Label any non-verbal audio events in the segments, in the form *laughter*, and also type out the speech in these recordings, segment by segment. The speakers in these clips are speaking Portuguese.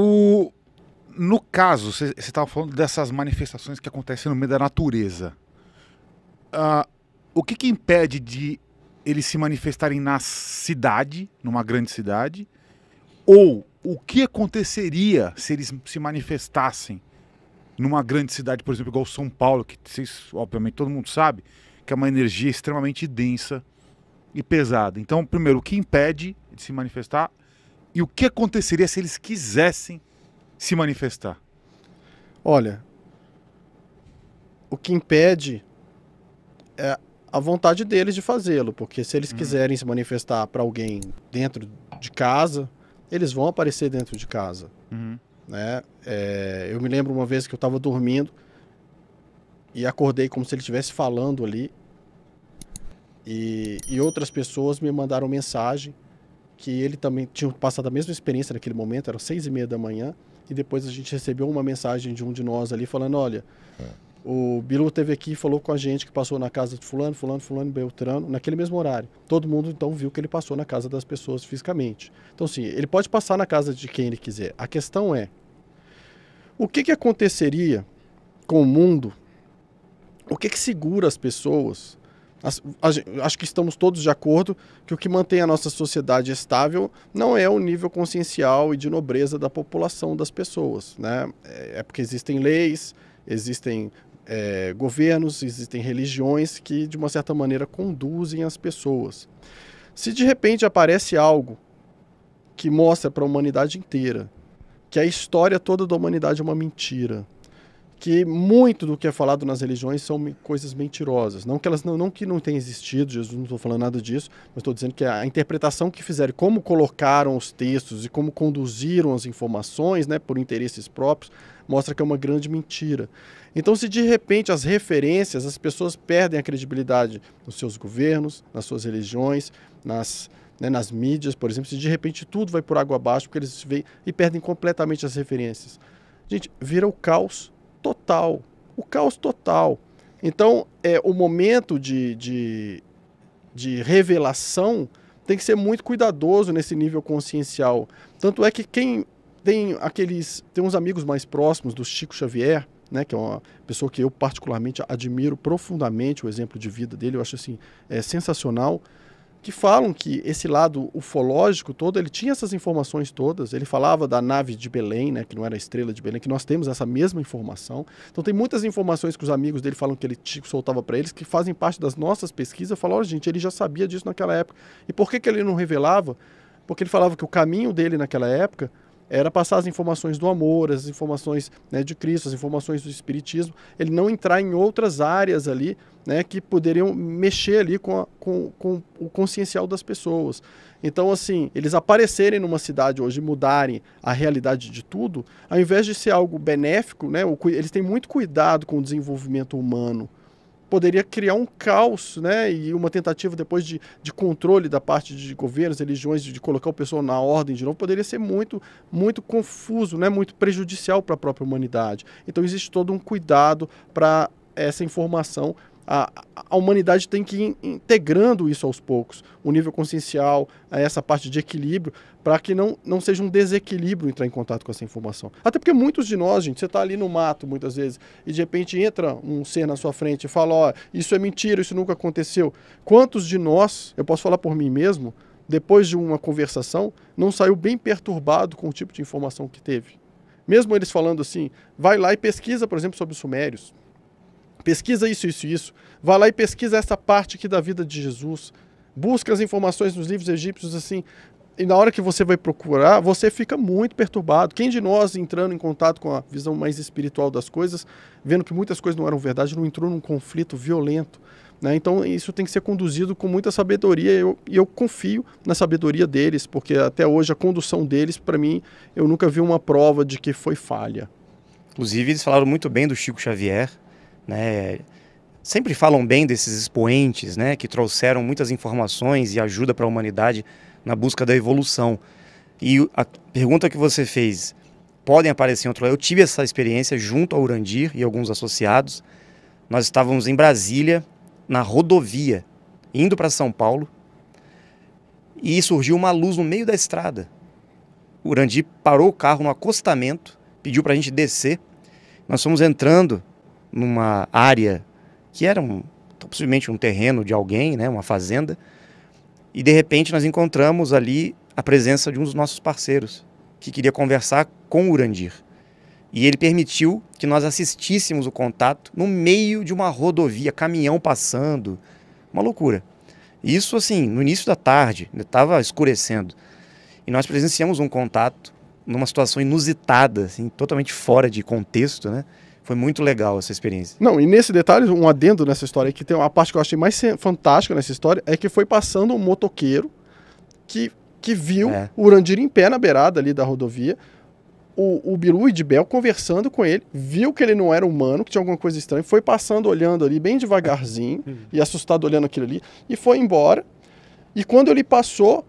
O, no caso, você estava falando dessas manifestações que acontecem no meio da natureza. Uh, o que, que impede de eles se manifestarem na cidade, numa grande cidade? Ou o que aconteceria se eles se manifestassem numa grande cidade, por exemplo, igual São Paulo, que vocês, obviamente, todo mundo sabe, que é uma energia extremamente densa e pesada. Então, primeiro, o que impede de se manifestar e o que aconteceria se eles quisessem se manifestar? Olha, o que impede é a vontade deles de fazê-lo, porque se eles hum. quiserem se manifestar para alguém dentro de casa, eles vão aparecer dentro de casa. Uhum. Né? É, eu me lembro uma vez que eu estava dormindo e acordei como se ele estivesse falando ali. E, e outras pessoas me mandaram mensagem que ele também tinha passado a mesma experiência naquele momento, eram seis e meia da manhã, e depois a gente recebeu uma mensagem de um de nós ali falando, olha, é. o Bilu teve aqui e falou com a gente que passou na casa de fulano, fulano, fulano, Beltrano, naquele mesmo horário. Todo mundo então viu que ele passou na casa das pessoas fisicamente. Então sim, ele pode passar na casa de quem ele quiser. A questão é, o que, que aconteceria com o mundo? O que, que segura as pessoas Acho que estamos todos de acordo que o que mantém a nossa sociedade estável não é o nível consciencial e de nobreza da população, das pessoas. Né? É, é porque existem leis, existem é, governos, existem religiões que, de uma certa maneira, conduzem as pessoas. Se de repente aparece algo que mostra para a humanidade inteira que a história toda da humanidade é uma mentira, que muito do que é falado nas religiões são coisas mentirosas. Não que elas não, não que não tenham existido, Jesus não estou falando nada disso, mas estou dizendo que a interpretação que fizeram, como colocaram os textos e como conduziram as informações, né, por interesses próprios, mostra que é uma grande mentira. Então, se de repente as referências, as pessoas perdem a credibilidade nos seus governos, nas suas religiões, nas né, nas mídias, por exemplo, se de repente tudo vai por água abaixo porque eles veem e perdem completamente as referências. Gente, vira o caos total, o caos total. Então, é, o momento de, de, de revelação tem que ser muito cuidadoso nesse nível consciencial. Tanto é que quem tem aqueles. tem uns amigos mais próximos do Chico Xavier, né, que é uma pessoa que eu particularmente admiro profundamente o exemplo de vida dele, eu acho assim, é sensacional que falam que esse lado ufológico todo, ele tinha essas informações todas. Ele falava da nave de Belém, né, que não era a estrela de Belém, que nós temos essa mesma informação. Então tem muitas informações que os amigos dele falam que ele soltava para eles, que fazem parte das nossas pesquisas. Falaram, oh, gente, ele já sabia disso naquela época. E por que, que ele não revelava? Porque ele falava que o caminho dele naquela época era passar as informações do amor, as informações né, de Cristo, as informações do Espiritismo, ele não entrar em outras áreas ali né, que poderiam mexer ali com, a, com, com, o consciencial das pessoas. Então, assim, eles aparecerem numa cidade hoje mudarem a realidade de tudo, ao invés de ser algo benéfico, né, eles têm muito cuidado com o desenvolvimento humano poderia criar um caos né, e uma tentativa depois de, de controle da parte de governos, religiões, de, de colocar o pessoal na ordem de novo, poderia ser muito, muito confuso, né, muito prejudicial para a própria humanidade. Então existe todo um cuidado para essa informação a, a humanidade tem que ir integrando isso aos poucos, o nível consciencial, eh, essa parte de equilíbrio, para que não, não seja um desequilíbrio entrar em contato com essa informação. Até porque muitos de nós, gente, você está ali no mato muitas vezes e de repente entra um ser na sua frente e fala: Ó, isso é mentira, isso nunca aconteceu. Quantos de nós, eu posso falar por mim mesmo, depois de uma conversação, não saiu bem perturbado com o tipo de informação que teve? Mesmo eles falando assim, vai lá e pesquisa, por exemplo, sobre os sumérios pesquisa isso, isso, isso, vá lá e pesquisa essa parte aqui da vida de Jesus, busca as informações nos livros egípcios assim, e na hora que você vai procurar, você fica muito perturbado. Quem de nós entrando em contato com a visão mais espiritual das coisas, vendo que muitas coisas não eram verdade, não entrou num conflito violento? Né? Então, isso tem que ser conduzido com muita sabedoria eu, e eu, confio na sabedoria deles, porque até hoje a condução deles, para mim, eu nunca vi uma prova de que foi falha. Inclusive, eles falaram muito bem do Chico Xavier, né? Sempre falam bem desses expoentes, né, que trouxeram muitas informações e ajuda para a humanidade na busca da evolução. E a pergunta que você fez, podem aparecer em outro lugar. Eu tive essa experiência junto ao Urandir e alguns associados. Nós estávamos em Brasília, na rodovia, indo para São Paulo, e surgiu uma luz no meio da estrada. O Urandir parou o carro no acostamento, pediu para a gente descer. Nós fomos entrando numa área que era um, possivelmente um terreno de alguém, né, uma fazenda, e de repente nós encontramos ali a presença de um dos nossos parceiros que queria conversar com o Urandir. E ele permitiu que nós assistíssemos o contato no meio de uma rodovia, caminhão passando, uma loucura. Isso assim, no início da tarde, estava escurecendo. E nós presenciamos um contato numa situação inusitada, assim, totalmente fora de contexto, né? Foi muito legal essa experiência. Não, e nesse detalhe, um adendo nessa história, que tem uma parte que eu achei mais fantástica nessa história, é que foi passando um motoqueiro que, que viu é. o Urandir em pé na beirada ali da rodovia, o, o Bilu e de Bel conversando com ele, viu que ele não era humano, que tinha alguma coisa estranha, foi passando olhando ali bem devagarzinho *laughs* e assustado olhando aquilo ali, e foi embora. E quando ele passou,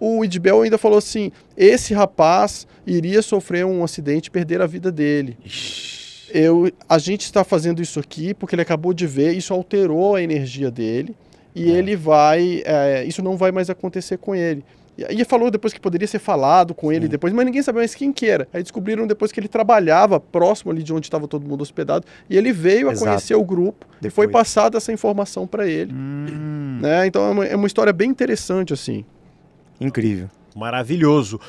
o Idbel ainda falou assim: esse rapaz iria sofrer um acidente e perder a vida dele. Ixi eu, a gente está fazendo isso aqui porque ele acabou de ver, isso alterou a energia dele e é. ele vai, é, isso não vai mais acontecer com ele. E falou depois que poderia ser falado com ele depois, mas ninguém sabia mais quem que era. Aí descobriram depois que ele trabalhava próximo ali de onde estava todo mundo hospedado e ele veio Exato. a conhecer o grupo depois. e foi passada essa informação para ele. Hum. Né? Então é uma, é uma história bem interessante assim. Incrível. Maravilhoso.